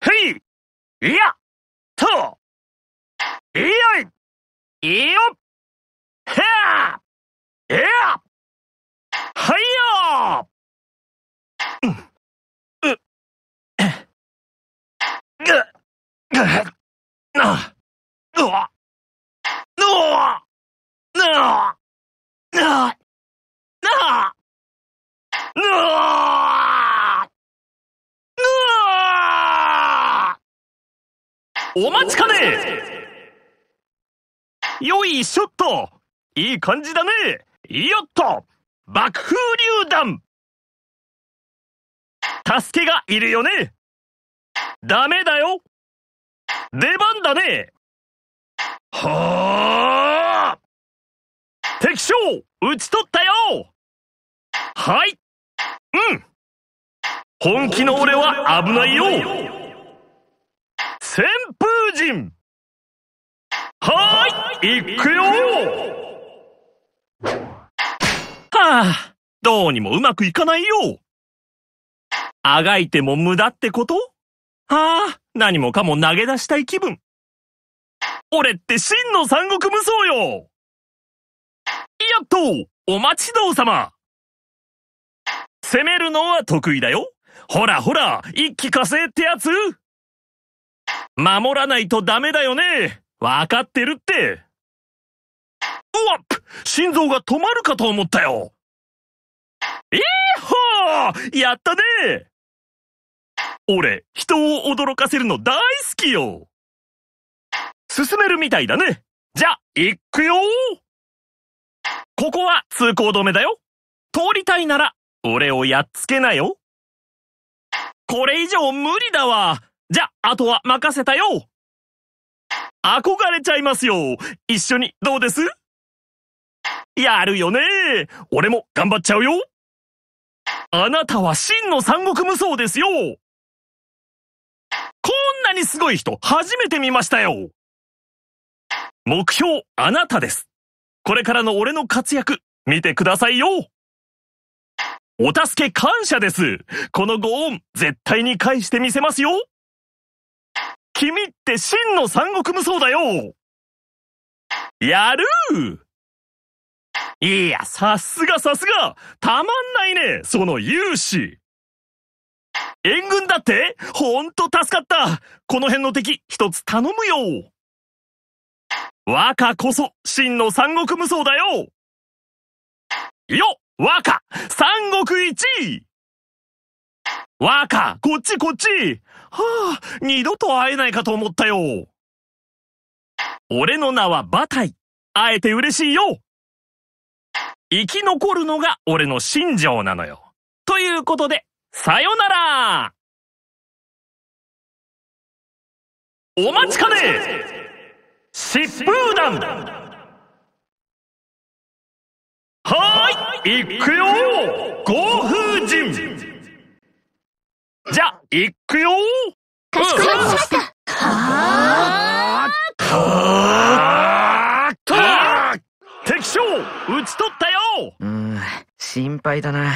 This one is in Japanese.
へいいやといよいいよへあえやはいようっうっぐっぐっお待ちかねよいしょっといい感じだねよっと爆風榴弾助けがいるよねダメだよ出番だねはあ敵将討ち取ったよはいうん本気の俺は危ないよ旋風人はい行くよはあ、どうにもうまくいかないよあがいても無駄ってことはあ、何もかも投げ出したい気分。俺って真の三国無双よやっとお待ちどうさま攻めるのは得意だよほらほら、一気火星ってやつ守らないとダメだよねわかってるってうわっ心臓が止まるかと思ったよえーほーやったね俺、人を驚かせるの大好きよ進めるみたいだねじゃ、行くよここは通行止めだよ通りたいなら、俺をやっつけなよこれ以上無理だわじゃ、あとは任せたよ憧れちゃいますよ一緒にどうですやるよね俺も頑張っちゃうよあなたは真の三国無双ですよこんなにすごい人初めて見ましたよ目標あなたです。これからの俺の活躍見てくださいよお助け感謝ですこのご恩絶対に返してみせますよ君って真の三国無双だよやるいや、さすがさすがたまんないね、その勇士援軍だってほんと助かったこの辺の敵一つ頼むよ和歌こそ真の三国無双だよよ和歌三国一位か、こっちこっちはあ、二度と会えないかと思ったよ。俺の名はバタイ。会えて嬉しいよ生き残るのが俺の信条なのよ。ということで、さよならお待ちかね疾風団はーい行くよご風神いくよかしこまりましたはーはーはー敵将討ち取ったようん、心配だな。